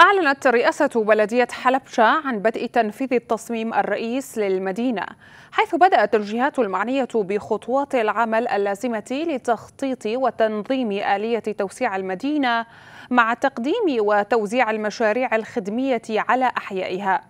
أعلنت رئاسة بلدية حلبشة عن بدء تنفيذ التصميم الرئيس للمدينة حيث بدأت الجهات المعنية بخطوات العمل اللازمة لتخطيط وتنظيم آلية توسيع المدينة مع تقديم وتوزيع المشاريع الخدمية على أحيائها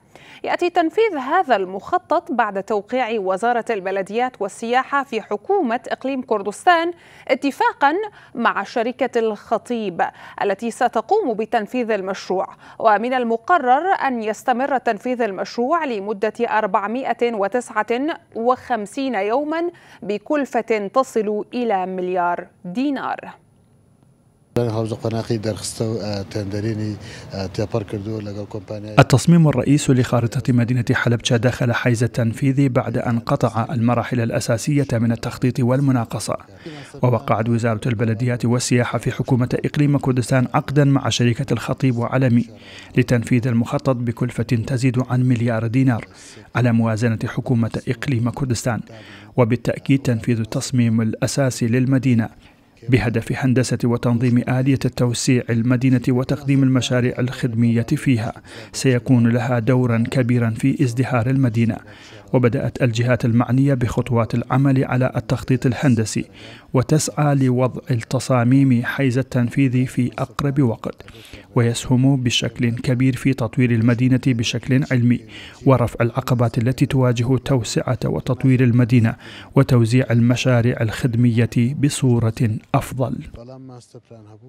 يأتي تنفيذ هذا المخطط بعد توقيع وزارة البلديات والسياحة في حكومة إقليم كردستان اتفاقا مع شركة الخطيب التي ستقوم بتنفيذ المشروع ومن المقرر أن يستمر تنفيذ المشروع لمدة 459 يوما بكلفة تصل إلى مليار دينار آه، آه، التصميم الرئيس لخارطة مدينة حلبشة دخل حيز التنفيذ بعد أن قطع المراحل الأساسية من التخطيط والمناقصة ووقعت وزارة البلديات والسياحة في حكومة إقليم كردستان عقدا مع شركة الخطيب وعلمي لتنفيذ المخطط بكلفة تزيد عن مليار دينار على موازنة حكومة إقليم كردستان وبالتأكيد تنفيذ التصميم الأساسي للمدينة بهدف هندسة وتنظيم آلية التوسيع المدينة وتقديم المشاريع الخدمية فيها سيكون لها دورا كبيرا في ازدهار المدينة وبدأت الجهات المعنية بخطوات العمل على التخطيط الهندسي وتسعى لوضع التصاميم حيز التنفيذ في أقرب وقت ويسهم بشكل كبير في تطوير المدينة بشكل علمي ورفع العقبات التي تواجه توسعة وتطوير المدينة وتوزيع المشاريع الخدمية بصورة أفضل